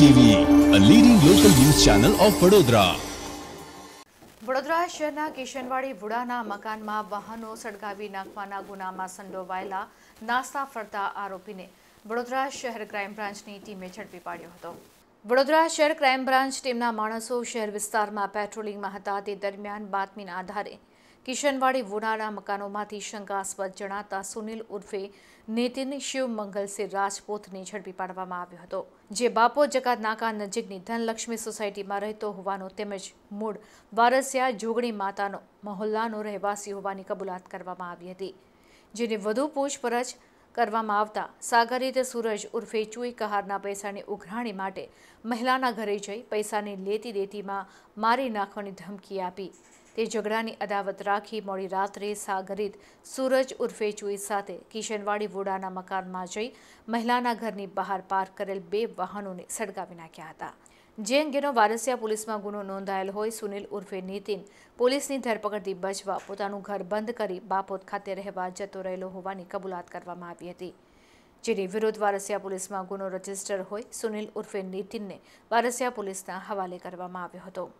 TV a leading local news channel of Vadodara Vadodara શહેરના કિશનવાડી વુડાના મકાનમાં વાહનો સળગાવી નાખવાના ગુનામાં સંડોવાયેલા નાસ્તા ફરતા આરોપીને વડોદરા શહેર ક્રાઇમ બ્રાન્ચની ટીમે ઝડપી પાડ્યો હતો વડોદરા શહેર ક્રાઇમ બ્રાન્ચ ટીમના માણસો શહેર વિસ્તારમાં પેટ્રોલિંગમાં હતા તે દરમિયાન બાતમીના આધારે કિશનવાડી વુડાના મકાનોમાંથી શંકાસ્પદ જણાતા સુનિલ ઉર્ફે નીતિન શિવ મંગલસિંહ રાજપૂતને ઝડપી પાડવામાં આવ્યો હતો જે બાપો જકાત નાકા નજીકની ધનલક્ષ્મી સોસાયટીમાં રહેતો હોવાનો તેમજ મૂળ વારસિયા જોગણી માતાનો મહોલ્લાનો રહેવાસી હોવાની કબૂલાત કરવામાં આવી હતી જેની વધુ પૂછપરછ કરવામાં આવતા સાગરિત સૂરજ ઉર્ફે ચુઈ કહારના પૈસાની ઉઘરાણી માટે મહિલાના ઘરે જઈ પૈસાની લેતી દેતીમાં મારી નાખવાની ધમકી આપી તે ઝઘડાની અદાવત રાખી મોડી રાત્રે સાગરિત સૂરજ ઉર્ફે ચુઈ સાથે કિશનવાડી વોડાના મકાનમાં જઈ મહિલાના ઘરની બહાર પાર્ક કરેલ બે વાહનોને સળગાવી નાખ્યા હતા જે અંગેનો વારસિયા પોલીસમાં ગુનો નોંધાયેલ હોય સુનિલ ઉર્ફે નીતિન પોલીસની ધરપકડથી બચવા પોતાનું ઘર બંધ કરી બાપોત ખાતે રહેવા જતો રહેલો હોવાની કબૂલાત કરવામાં આવી હતી જેની વિરુદ્ધ વારસિયા પોલીસમાં ગુનો રજિસ્ટર હોય સુનિલ ઉર્ફે નીતિનને વારસિયા પોલીસના હવાલે કરવામાં આવ્યો હતો